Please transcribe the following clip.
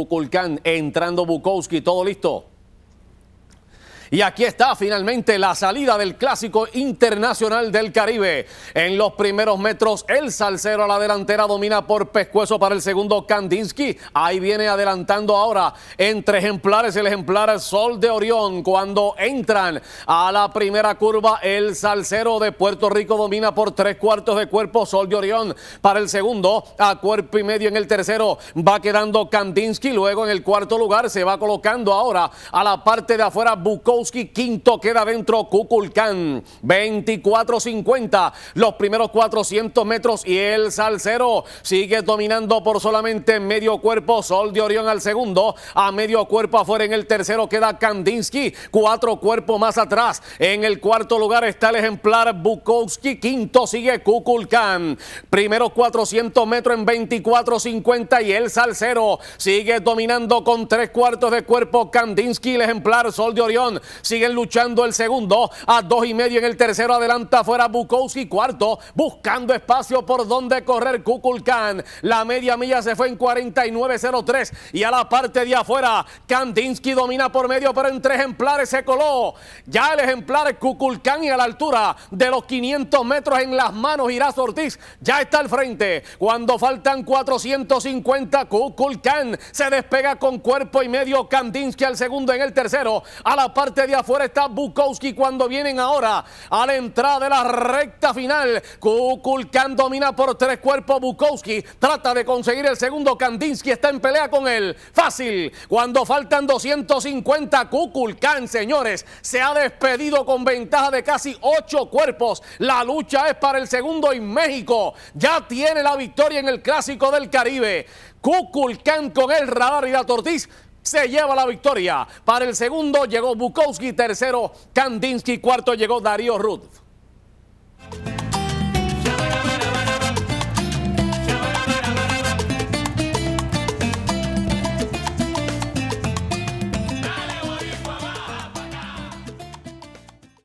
Buculcán, entrando Bukowski, todo listo. Y aquí está finalmente la salida del Clásico Internacional del Caribe. En los primeros metros, el salsero a la delantera domina por pescuezo para el segundo Kandinsky. Ahí viene adelantando ahora entre ejemplares el ejemplar Sol de Orión. Cuando entran a la primera curva, el salsero de Puerto Rico domina por tres cuartos de cuerpo. Sol de Orión para el segundo, a cuerpo y medio en el tercero va quedando Kandinsky. Luego en el cuarto lugar se va colocando ahora a la parte de afuera Bucó quinto queda dentro Kukulkan, 24-50, los primeros 400 metros y el Salcero sigue dominando por solamente medio cuerpo, Sol de Orión al segundo, a medio cuerpo afuera en el tercero queda Kandinsky, cuatro cuerpos más atrás, en el cuarto lugar está el ejemplar Bukowski, quinto sigue Kukulkan, primeros 400 metros en 24.50 y el Salcero sigue dominando con tres cuartos de cuerpo Kandinsky, el ejemplar Sol de Orión Siguen luchando el segundo. A dos y medio en el tercero. Adelanta fuera Bukowski. Cuarto. Buscando espacio por donde correr Kukulkan. La media milla se fue en 49.03. Y a la parte de afuera. Kandinsky domina por medio. Pero entre tres ejemplares se coló. Ya el ejemplar Kukulkan y a la altura de los 500 metros en las manos. Irás Ortiz ya está al frente. Cuando faltan 450. Kukulkan se despega con cuerpo y medio. Kandinsky al segundo en el tercero. A la parte de afuera está Bukowski cuando vienen ahora a la entrada de la recta final. Kukulkan domina por tres cuerpos. Bukowski trata de conseguir el segundo. Kandinsky está en pelea con él. Fácil. Cuando faltan 250, Kukulkan, señores, se ha despedido con ventaja de casi ocho cuerpos. La lucha es para el segundo y México ya tiene la victoria en el Clásico del Caribe. Kukulkan con el radar y la tortiz se lleva la victoria. Para el segundo llegó Bukowski, tercero Kandinsky, cuarto llegó Darío Ruth.